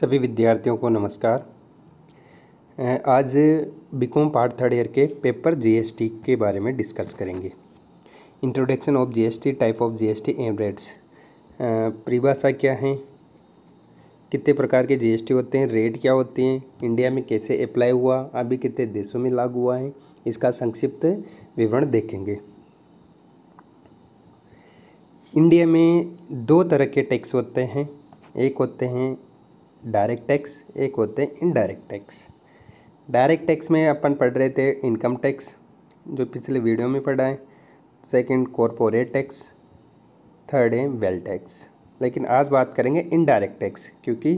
सभी विद्यार्थियों को नमस्कार आज बिकॉम पार्ट थर्ड ईयर के पेपर जीएसटी के बारे में डिस्कस करेंगे introduction of GST type of GST M rates परिभाषा क्या है कितने प्रकार के जीएसटी होते हैं रेट क्या होते हैं इंडिया में कैसे अप्लाई हुआ अभी कितने देशों में लागू हुआ है इसका संक्षिप्त विवरण देखेंगे इंडिया में दो तरह के टैक्स होते हैं एक होते हैं डायरेक्ट टैक्स एक होते हैं इनडायरेक्ट टैक्स डायरेक्ट टैक्स में अपन पढ़ रहे थे इनकम टैक्स जो पिछले वीडियो में पढ़ा है सेकंड कॉरपोरेट टैक्स थर्ड है वेल टैक्स लेकिन आज बात करेंगे इनडायरेक्ट टैक्स क्योंकि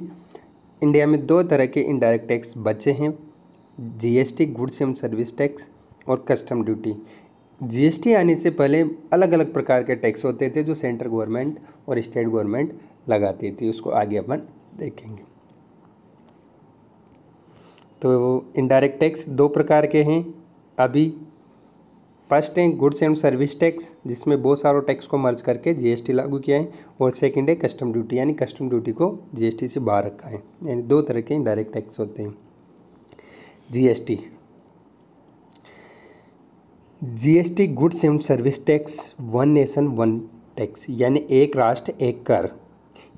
इंडिया में दो तरह के इनडायरेक्ट टैक्स बचे हैं GST goods and service tax और कस्टम ड्यूटी जीएसटी आने से पहले अलग अलग प्रकार के टैक्स होते थे जो सेंट्रल गवर्नमेंट और स्टेट गवर्नमेंट लगाती थी उसको आगे अपन देखेंगे तो इनडायरेक्ट टैक्स दो प्रकार के हैं अभी फर्स्ट है गुड्स एंड सर्विस टैक्स जिसमें बहुत सारों टैक्स को मर्ज करके जीएसटी लागू किया है और सेकंड है कस्टम ड्यूटी यानी कस्टम ड्यूटी को जीएसटी से बाहर रखा है यानी दो तरह के इनडायरेक्ट टैक्स होते हैं GST GST goods and service tax one nation one tax यानी एक राष्ट्र एक कर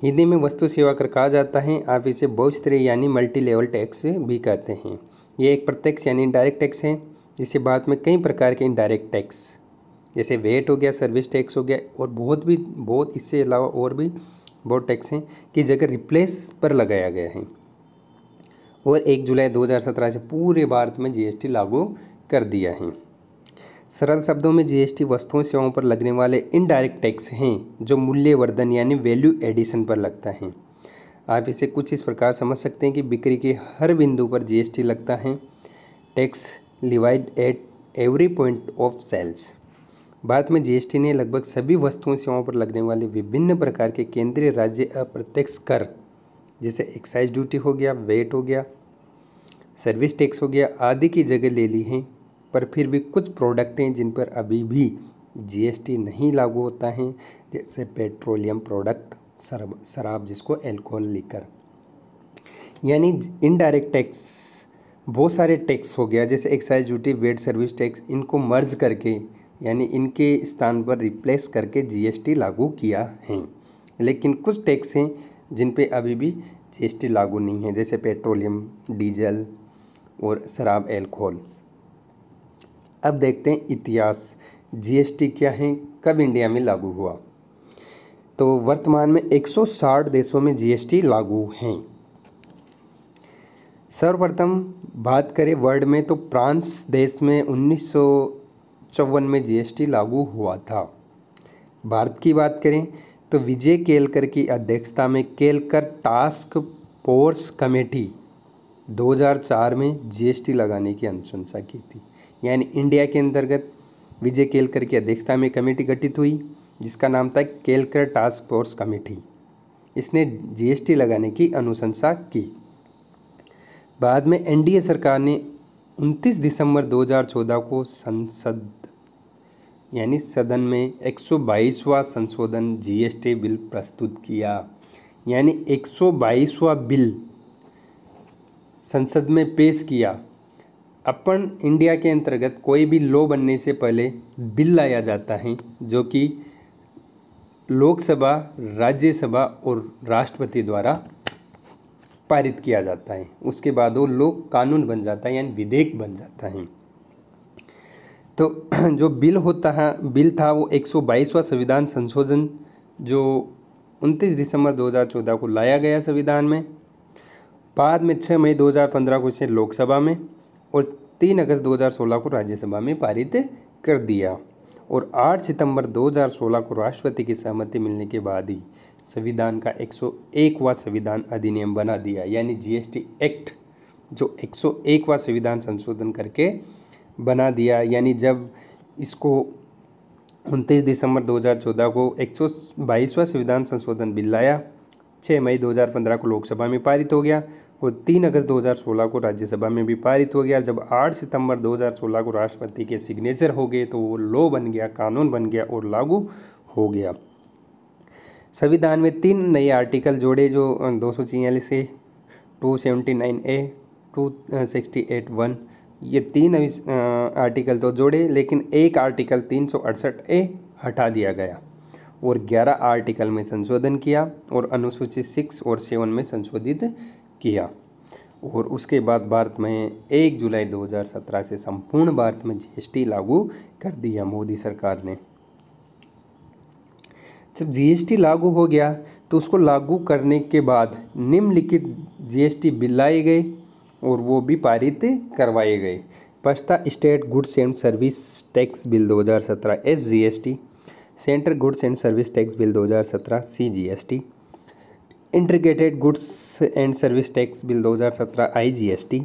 हिंदी में वस्तु सेवा कर कहा जाता है आप इसे बहुस्तरीय यानी मल्टी लेवल टैक्स भी कहते हैं ये एक प्रत्यक्ष यानी डायरेक्ट टैक्स है इसे बाद में कई प्रकार के इनडायरेक्ट टैक्स जैसे वेट हो गया सर्विस टैक्स हो गया और बहुत भी बहुत इससे अलावा और भी बहुत टैक्स हैं कि जगह रिप्लेस पर लगाया गया है और एक जुलाई 2017 से पूरे भारत में जीएसटी लागू कर दिया है सरल शब्दों में जीएसटी वस्तुओं सेवाओं पर लगने वाले इनडायरेक्ट टैक्स हैं जो मूल्यवर्धन यानी वैल्यू एडिशन पर लगता है आप इसे कुछ इस प्रकार समझ सकते हैं कि बिक्री के हर बिंदु पर जीएसटी लगता है tax levied at every point of sales Bharat में जीएसटी ने लगभग सभी वस्तुओं सेवाओं पर लगने वाले विभिन्न प्रकार के केंद्रीय राज्य अप्रत्यक्ष कर जैसे एक्साइज ड्यूटी हो गया वेट हो गया सर्विस टैक्स हो गया आदि की जगह ले ली हैं पर फिर भी कुछ प्रोडक्ट हैं जिन पर अभी भी जीएसटी नहीं लागू होता है जैसे पेट्रोलियम प्रोडक्ट शराब शराब जिसको एल्कोहल लेकर यानी इनडायरेक्ट टैक्स बहुत सारे टैक्स हो गया जैसे excise duty VAT service tax इनको मर्ज करके यानी इनके स्थान पर रिप्लेस करके जीएसटी लागू किया है लेकिन कुछ टैक्स हैं जिन पे अभी भी जीएसटी लागू नहीं है जैसे पेट्रोलियम डीजल और शराब एल्कोहल अब देखते हैं इतिहास जीएसटी क्या है कब इंडिया में लागू हुआ तो वर्तमान में 160 देशों में जीएसटी लागू हैं सर्वप्रथम बात करें वर्ल्ड में तो फ्रांस देश में उन्नीस में जीएसटी लागू हुआ था भारत की बात करें तो विजय केलकर की अध्यक्षता में केलकर टास्क फोर्स कमेटी 2004 में जीएसटी लगाने की अनुशंसा की थी यानी इंडिया के अंतर्गत विजय केलकर की अध्यक्षता में कमेटी गठित हुई जिसका नाम था केलकर टास्क फोर्स कमेटी इसने जीएसटी लगाने की अनुशंसा की बाद में एनडीए सरकार ने 29 दिसंबर 2014 को संसद यानी सदन में 122वां संशोधन जीएसटी बिल प्रस्तुत किया यानी 122वां बिल संसद में पेश किया अपन इंडिया के अंतर्गत कोई भी लॉ बनने से पहले बिल लाया जाता है जो कि लोकसभा राज्यसभा और राष्ट्रपति द्वारा पारित किया जाता है उसके बाद वो लोक कानून बन जाता है यानी विधेयक बन जाता है तो जो बिल होता है बिल था वो 122वां संविधान संशोधन जो 29 दिसंबर 2014 को लाया गया संविधान में बाद में 6 मई 2015 को इसे लोकसभा में और 3 अगस्त 2016 को राज्यसभा में पारित कर दिया और 8 सितंबर 2016 को राष्ट्रपति की सहमति मिलने के बाद ही संविधान का 101वां संविधान अधिनियम बना दिया यानी जीएसटी एक्ट जो 101वां संविधान संशोधन करके बना दिया यानी जब इसको उनतीस दिसंबर 2014 को 122वां संविधान संशोधन बिल लाया 6 मई 2015 को लोकसभा में पारित हो गया और तीन अगस्त 2016 को राज्यसभा में भी पारित हो गया जब 8 सितंबर 2016 को राष्ट्रपति के सिग्नेचर हो गए तो वो लॉ बन गया कानून बन गया और लागू हो गया संविधान में तीन नए आर्टिकल जोड़े जो दो सौ छियालीस A two seventy nine A two sixty eight one ये तीन अभी आर्टिकल तो जोड़े लेकिन एक आर्टिकल तीन सौ अड़सठ ए हटा दिया गया और 11 आर्टिकल में संशोधन किया और अनुसूचित सिक्स और सेवन में संशोधित किया और उसके बाद भारत में 1 जुलाई 2017 से संपूर्ण भारत में जीएसटी लागू कर दिया मोदी सरकार ने जब जीएसटी लागू हो गया तो उसको लागू करने के बाद निम्नलिखित जीएसटी बिल लाए गए और वो भी पारित करवाए गए पछता state goods and service tax bill 2017 SGST central goods and service tax bill 2017 CGST integrated goods and service tax bill 2017 IGST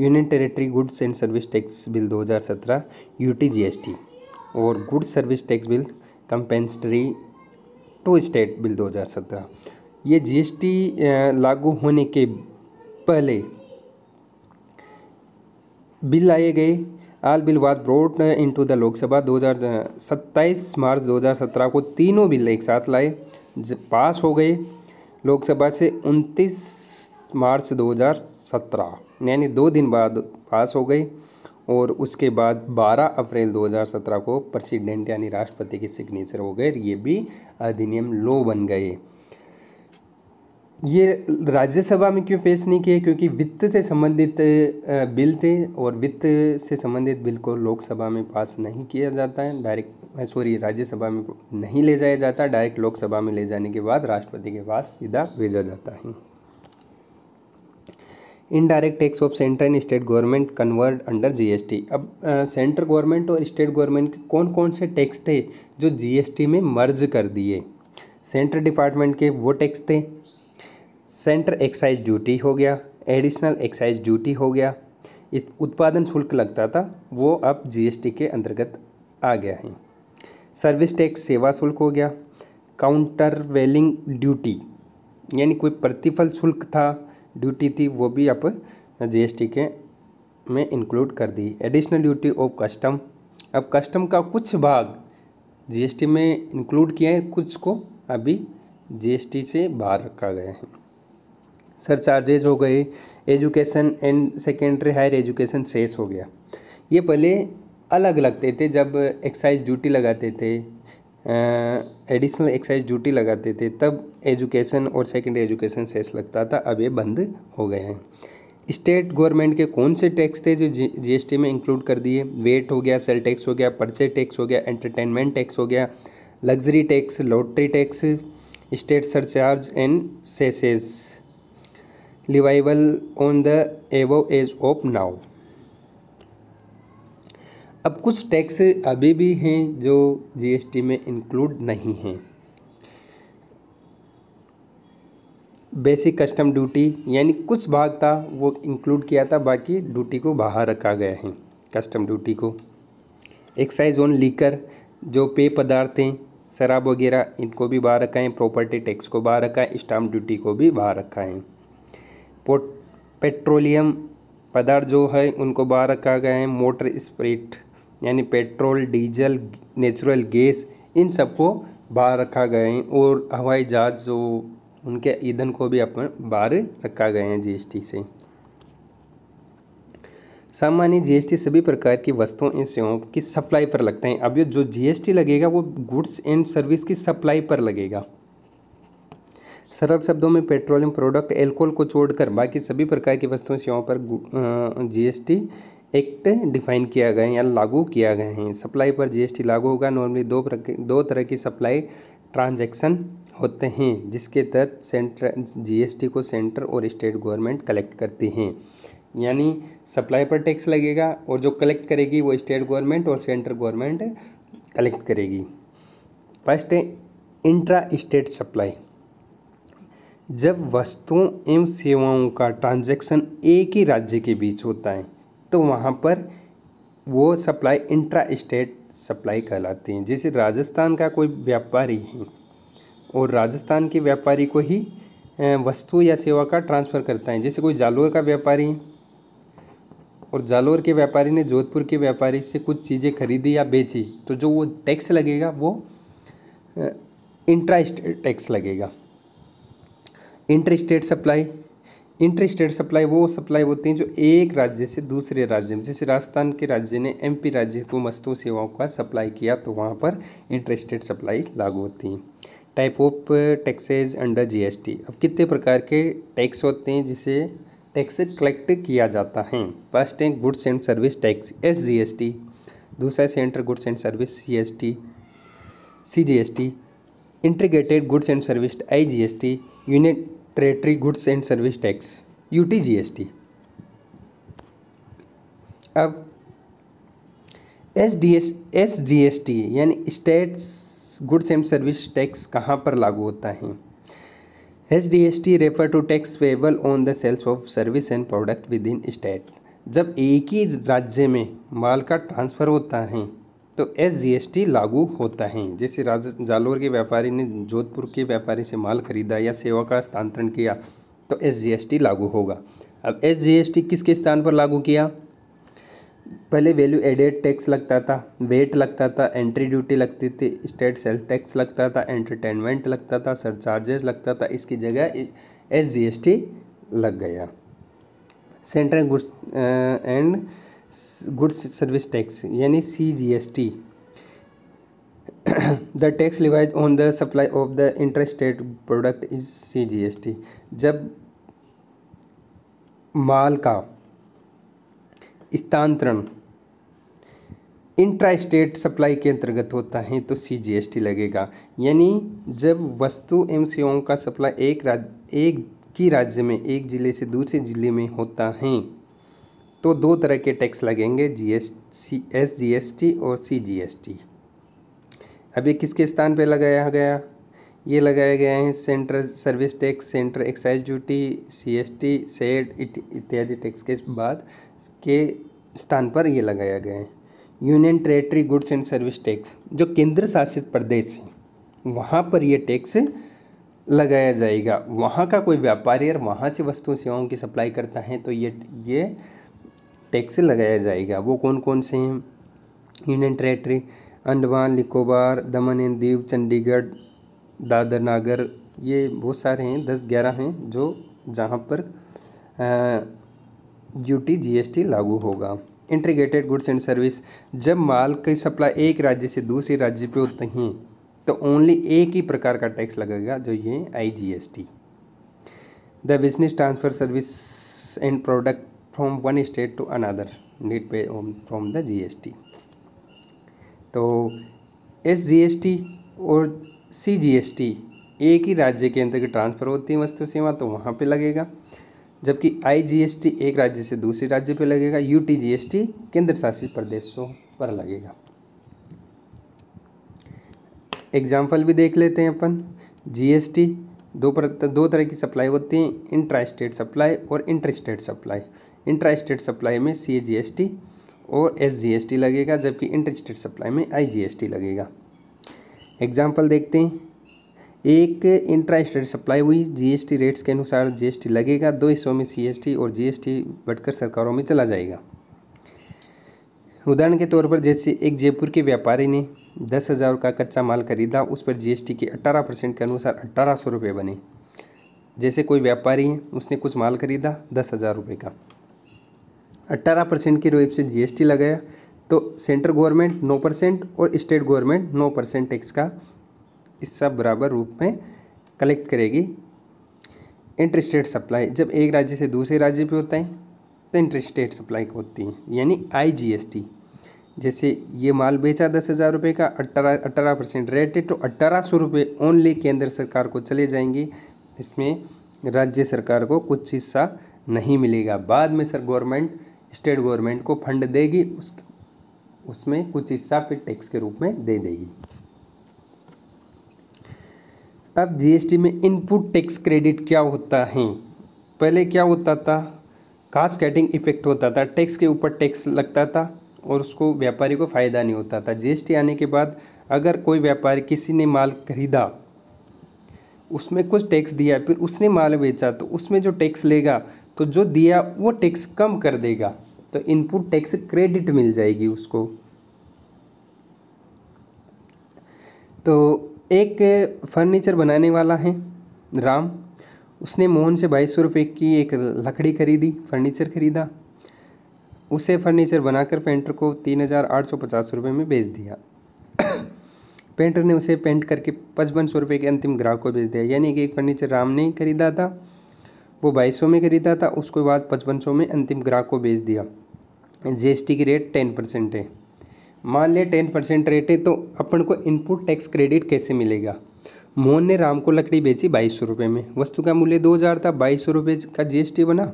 union territory goods and service tax bill 2017 UTGST और goods service tax bill compensatory to state bill 2017 ये GST लागू होने के पहले bill लाए गए all bill was brought into the Lok Sabha 2027 March 2017 को तीनों बिल एक साथ लाए पास हो गए लोकसभा से 29 मार्च 2017 यानी दो दिन बाद पास हो गई और उसके बाद 12 अप्रैल 2017 को प्रेसिडेंट यानी राष्ट्रपति के सिग्नेचर हो गए ये भी अधिनियम लो बन गए ये राज्यसभा में क्यों पेश नहीं किए क्योंकि वित्त से संबंधित बिल थे और वित्त से संबंधित बिल को लोकसभा में पास नहीं किया जाता है डायरेक्ट सॉरी राज्यसभा में नहीं ले जाया जाता डायरेक्ट लोकसभा में ले जाने के बाद राष्ट्रपति के पास सीधा भेजा जाता है indirect tax of centre and state government converged under GST अब सेंट्रल गवर्नमेंट और स्टेट गवर्नमेंट के कौन कौन से टैक्स थे जो जीएसटी में मर्ज कर दिए सेंट्रल डिपार्टमेंट के वो टैक्स थे सेंटर एक्साइज ड्यूटी हो गया एडिशनल एक्साइज ड्यूटी हो गया उत्पादन शुल्क लगता था वो अब जीएसटी के अंतर्गत आ गया है सर्विस टैक्स सेवा शुल्क हो गया काउंटरवेलिंग ड्यूटी यानी कोई प्रतिफल शुल्क था ड्यूटी थी वो भी अब जीएसटी के में इंक्लूड कर दी एडिशनल ड्यूटी ऑफ कस्टम अब कस्टम का कुछ भाग जीएसटी में इंक्लूड किया है कुछ को अभी जीएसटी से बाहर रखा गया है सर चार्जेज हो गए education and secondary higher education cess हो गया ये पहले अलग लगते थे जब एक्साइज ड्यूटी लगाते थे एडिशनल एक्साइज ड्यूटी लगाते थे तब एजुकेशन और सेकेंडरी एजुकेशन सेस लगता था अब ये बंद हो गए हैं स्टेट गवर्नमेंट के कौन से टैक्स थे जो जीएसटी में इंक्लूड कर दिए वेट हो गया सेल टैक्स हो गया परचे टैक्स हो गया एंटरटेनमेंट टैक्स हो गया luxury tax lottery tax state surcharge and cesses levied on the above as of now अब कुछ टैक्स अभी भी हैं जो जीएसटी में इंक्लूड नहीं हैं बेसिक कस्टम ड्यूटी यानी कुछ भाग था वो इंक्लूड किया था बाकी ड्यूटी को बाहर रखा गया है कस्टम ड्यूटी को एक्साइज ऑन लीकर जो पेय पदार्थ हैं शराब वगैरह इनको भी बाहर रखा है प्रॉपर्टी टैक्स को बाहर रखा है स्टाम्प ड्यूटी को भी बाहर रखा है पोट पेट्रोलियम पदार्थ जो है उनको बाहर रखा गया है मोटर स्प्रिट यानी पेट्रोल डीजल नेचुरल गैस इन सबको बाहर रखा गया है और हवाई जहाज़ जो उनके ईंधन को भी अपन बाहर रखा गया है जीएसटी से सामान्य जीएसटी सभी प्रकार की वस्तुओं इन सेवाओं की सप्लाई पर लगते हैं अब ये जो जीएसटी लगेगा वो गुड्स एंड सर्विस की सप्लाई पर लगेगा सरल शब्दों में पेट्रोलियम प्रोडक्ट एल्कोहल को छोड़कर बाकी सभी प्रकार की वस्तुओं सेवाओं पर जीएसटी एक्ट डिफाइन किया गया है या लागू किया गया है सप्लाई पर जीएसटी लागू होगा नॉर्मली दो दो तरह की सप्लाई ट्रांजैक्शन होते हैं जिसके तहत सेंटर जीएसटी को सेंटर और स्टेट गवर्नमेंट कलेक्ट करती हैं यानी सप्लाई पर टैक्स लगेगा और जो कलेक्ट करेगी वो स्टेट गवर्नमेंट और सेंट्रल गवर्नमेंट कलेक्ट करेगी फर्स्ट है इंट्रा स्टेट सप्लाई जब वस्तुओं एवं सेवाओं का ट्रांजैक्शन एक ही राज्य के बीच होता है तो वहाँ पर वो सप्लाई इंट्रा स्टेट सप्लाई कहलाती हैं जैसे राजस्थान का कोई व्यापारी है और राजस्थान के व्यापारी को ही वस्तु या सेवा का ट्रांसफ़र करता है जैसे कोई जालोर का व्यापारी है और जालोर के व्यापारी ने जोधपुर के व्यापारी से कुछ चीज़ें खरीदी या बेची तो जो वो टैक्स लगेगा वो इंट्रा स्टेट टैक्स लगेगा inter state supply inter state supply वो सप्लाई होती है जो एक राज्य से दूसरे राज्य में जैसे राजस्थान के राज्य ने एमपी राज्य को वस्तु सेवाओं का सप्लाई किया तो वहाँ पर इंटर स्टेट सप्लाई लागू होती हैं type of taxes under GST अब कितने प्रकार के टैक्स होते हैं जिसे टैक्स कलेक्ट किया जाता है फर्स्ट है goods and service tax S G S T दूसरा centre goods and service C S T C G S T integrated goods and service I G S T union territory goods and service tax U T G S T अब S D S S G S T यानी states goods and service tax कहाँ पर लागू होता है S D S T refer to tax payable on the sales of service and product within state जब एक ही राज्य में माल का ट्रांसफ़र होता है तो टी लागू होता है जैसे राज जालोर के व्यापारी ने जोधपुर के व्यापारी से माल खरीदा या सेवा का स्थानांतरण किया तो टी लागू होगा अब टी किसके स्थान पर लागू किया पहले वैल्यू एडेड टैक्स लगता था वेट लगता था एंट्री ड्यूटी लगती थी स्टेट सेल टैक्स लगता था एंटरटेनमेंट लगता था सरचार्जेस लगता था इसकी जगह एस लग गया central goods and goods service tax यानी C G S T the tax levies on the supply of the inter state product is C G S T जब माल का स्थानांतरण इंट्रा स्टेट सप्लाई के अंतर्गत होता है तो सी जी एस टी लगेगा यानी जब वस्तु एवं सेवाओं का सप्लाई एक राज्य एक की राज्य में एक ज़िले से दूसरे ज़िले में होता है तो दो तरह के टैक्स लगेंगे G S C S G S T और सी जी एस टी अब ये किसके स्थान पे लगाया गया ये लगाए गए हैं central service tax central excise duty C S T सेड इत्यादि टैक्स के बाद के स्थान पर ये लगाया गया है union territory goods and service tax जो केंद्र शासित प्रदेश है वहाँ पर ये टैक्स लगाया जाएगा वहाँ का कोई व्यापारी और वहाँ से वस्तु सेवाओं की सप्लाई करता है तो ये ये टैक्स लगाया जाएगा वो कौन कौन से हैं यूनियन टेरेटरी अंडमान निकोबार दमन एंड दीव चंडीगढ़ दादर नागर ये बहुत सारे हैं दस ग्यारह हैं जो जहाँ पर ड्यूटी जीएसटी लागू होगा इंटीग्रेटेड गुड्स एंड सर्विस जब माल की सप्लाई एक राज्य से दूसरे राज्य पर होते हैं तो ओनली एक ही प्रकार का टैक्स लगेगा जो ये I G S T the business transfer service and product from one state to another need pay from the GST तो एस जी और सी जी एक ही राज्य के अंतर्गत ट्रांसफ़र होती है वस्तु सीमा तो वहाँ पे लगेगा जबकि आई जी एक राज्य से दूसरे राज्य पे लगेगा यू टी जी केंद्र शासित प्रदेशों पर लगेगा एग्जाम्पल भी देख लेते हैं अपन जीएसटी दो पर दो तरह की सप्लाई होती हैं इंट्रा स्टेट सप्लाई और inter state supply inter state supply में सी जी एस टी और एस जी एस टी लगेगा जबकि इंटर स्टेट सप्लाई में आई जी एस टी लगेगा एग्जाम्पल देखते हैं एक इंट्रा स्टेट सप्लाई हुई जीएसटी रेट्स के अनुसार जीएसटी लगेगा दो हिस्सों में सीएसटी और जीएसटी बढ़कर सरकारों में चला जाएगा उदाहरण के तौर पर जैसे एक जयपुर के व्यापारी ने दस हज़ार का कच्चा माल खरीदा उस पर जीएसटी के अट्ठारह परसेंट के अनुसार अट्ठारह सौ रुपये बने जैसे कोई व्यापारी है उसने कुछ माल खरीदा दस हज़ार रुपये का अट्ठारह परसेंट की रेप से जीएसटी लगाया तो सेंट्रल गवर्नमेंट नौ परसेंट और स्टेट गवर्नमेंट नौ परसेंट टैक्स का हिस्सा बराबर रूप में कलेक्ट करेगी इंटरस्टेट सप्लाई जब एक राज्य से दूसरे राज्य पे होता है तो इंटरस्टेट सप्लाई होती है यानी आईजीएसटी जैसे ये माल बेचा दस हज़ार रुपये का अट्ठारह अट्ठारह परसेंट रेट है तो अट्ठारह सौ रुपये ओनली केंद्र सरकार को चले जाएंगे इसमें राज्य सरकार को कुछ हिस्सा नहीं मिलेगा बाद में सर गवर्नमेंट स्टेट गवर्नमेंट को फंड देगी उस उसमें कुछ हिस्सा फिर टैक्स के रूप में दे देगी अब जीएसटी में इनपुट टैक्स क्रेडिट क्या होता है पहले क्या होता था कास्ट कैटिंग इफेक्ट होता था टैक्स के ऊपर टैक्स लगता था और उसको व्यापारी को फ़ायदा नहीं होता था जीएसटी आने के बाद अगर कोई व्यापारी किसी ने माल खरीदा उसमें कुछ टैक्स दिया फिर उसने माल बेचा तो उसमें जो टैक्स लेगा तो जो दिया वो टैक्स कम कर देगा तो इनपुट टैक्स क्रेडिट मिल जाएगी उसको तो एक फर्नीचर बनाने वाला है राम उसने मोहन से बाईस सौ रुपये की एक लकड़ी खरीदी फर्नीचर खरीदा उसे फर्नीचर बनाकर पेंटर को तीन हज़ार आठ सौ पचास रुपये में बेच दिया पेंटर ने उसे पेंट करके पचपन सौ रुपये के अंतिम ग्राहक को बेच दिया यानी कि एक फर्नीचर राम ने खरीदा था वो बाईस में ख़रीदा था उसके बाद पचपन में अंतिम ग्राहक को बेच दिया जीएसटी की रेट टेन परसेंट है मान ले टेन परसेंट रेट है तो अपन को इनपुट टैक्स क्रेडिट कैसे मिलेगा मोहन ने राम को लकड़ी बेची बाईस सौ रुपये में वस्तु का मूल्य दो हज़ार था बाईस सौ रुपये का जीएसटी बना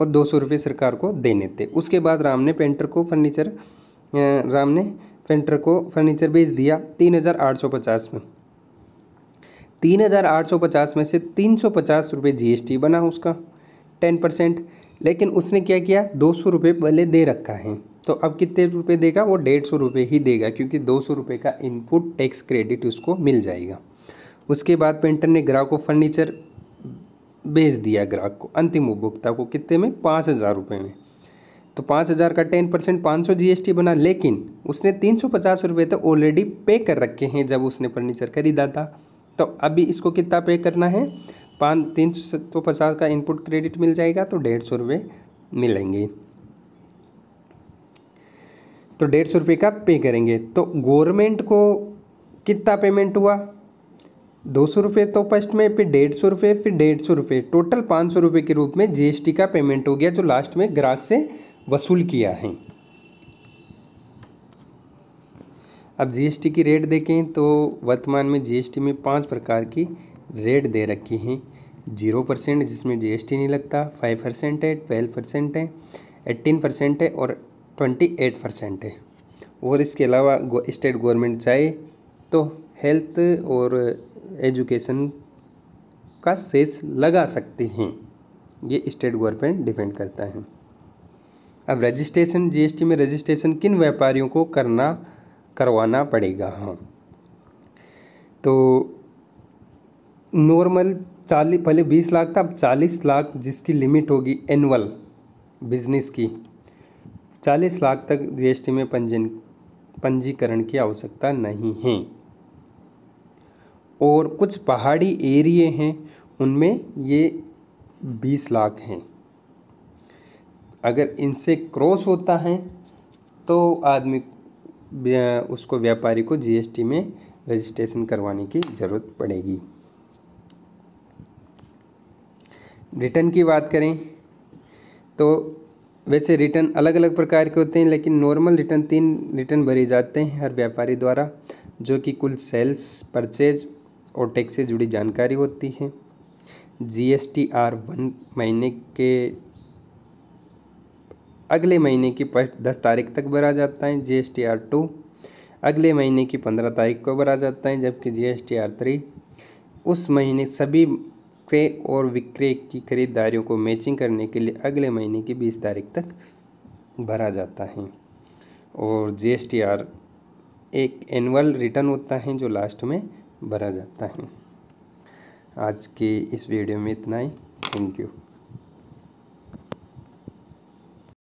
और दो सौ रुपये सरकार को देने थे उसके बाद राम ने पेंटर को फर्नीचर राम ने पेंटर को फर्नीचर बेच दिया तीन हज़ार आठ सौ पचास में तीन हज़ार आठ सौ पचास में से तीन सौ पचास रुपये जी एस टी बना उसका टेन परसेंट लेकिन उसने क्या किया दो सौ रुपये पहले दे रखा है तो अब कितने रुपये देगा वो डेढ़ सौ रुपये ही देगा क्योंकि दो सौ रुपये का इनपुट टैक्स क्रेडिट उसको मिल जाएगा उसके बाद पेंटर ने ग्राहक को फर्नीचर बेच दिया ग्राहक को अंतिम उपभोक्ता को कितने में पाँच हज़ार रुपये में तो पाँच हज़ार का टेन परसेंट पाँच सौ जी बना लेकिन उसने तीन सौ पचास रुपये तो ऑलरेडी पे कर रखे हैं जब उसने फर्नीचर खरीदा था तो अभी इसको कितना पे करना है पाँच तीन सौ पचास का इनपुट क्रेडिट मिल जाएगा तो डेढ़ सौ रुपये मिलेंगे तो डेढ़ सौ रुपये का पे करेंगे तो गवर्नमेंट को कितना पेमेंट हुआ दो सौ रुपये तो फर्स्ट में फिर डेढ़ सौ रुपये फिर डेढ़ सौ रुपये टोटल पाँच सौ रुपये के रूप में जीएसटी का पेमेंट हो गया जो लास्ट में ग्राहक से वसूल किया है अब जीएसटी की रेट देखें तो वर्तमान में जीएसटी में पांच प्रकार की रेट दे रखी हैं जीरो परसेंट जिसमें जीएसटी नहीं लगता फाइव परसेंट है ट्वेल्व परसेंट है एट्टीन परसेंट है और ट्वेंटी एट परसेंट है और इसके अलावा स्टेट गवर्नमेंट चाहे तो हेल्थ और एजुकेशन का सेस लगा सकते हैं ये स्टेट गवर्नमेंट डिपेंड करता है अब रजिस्ट्रेशन जीएसटी में रजिस्ट्रेशन किन व्यापारियों को करना करवाना पड़ेगा हाँ तो नॉर्मल चालीस पहले बीस लाख था अब चालीस लाख जिसकी लिमिट होगी एनुअल बिजनेस की चालीस लाख तक जीएसटी में पंजीन पंजीकरण की आवश्यकता नहीं है और कुछ पहाड़ी एरिए हैं उनमें ये बीस लाख हैं अगर इनसे क्रॉस होता है तो आदमी उसको व्यापारी को जीएसटी में रजिस्ट्रेशन करवाने की ज़रूरत पड़ेगी रिटर्न की बात करें तो वैसे रिटर्न अलग अलग प्रकार के होते हैं लेकिन नॉर्मल रिटर्न तीन रिटर्न भरे जाते हैं हर व्यापारी द्वारा जो कि कुल सेल्स परचेज और टैक्स से जुड़ी जानकारी होती है टी आर वन महीने के अगले महीने की फर्स्ट दस तारीख तक भरा जाता है G S T R two अगले महीने की पंद्रह तारीख को भरा जाता है जबकि G S T R three उस महीने सभी क्रय और विक्रय की खरीदारियों को मैचिंग करने के लिए अगले महीने की बीस तारीख तक भरा जाता है और जी एस टी आर एक एनुअल रिटर्न होता है जो लास्ट में भरा जाता है आज के इस वीडियो में इतना ही थैंक यू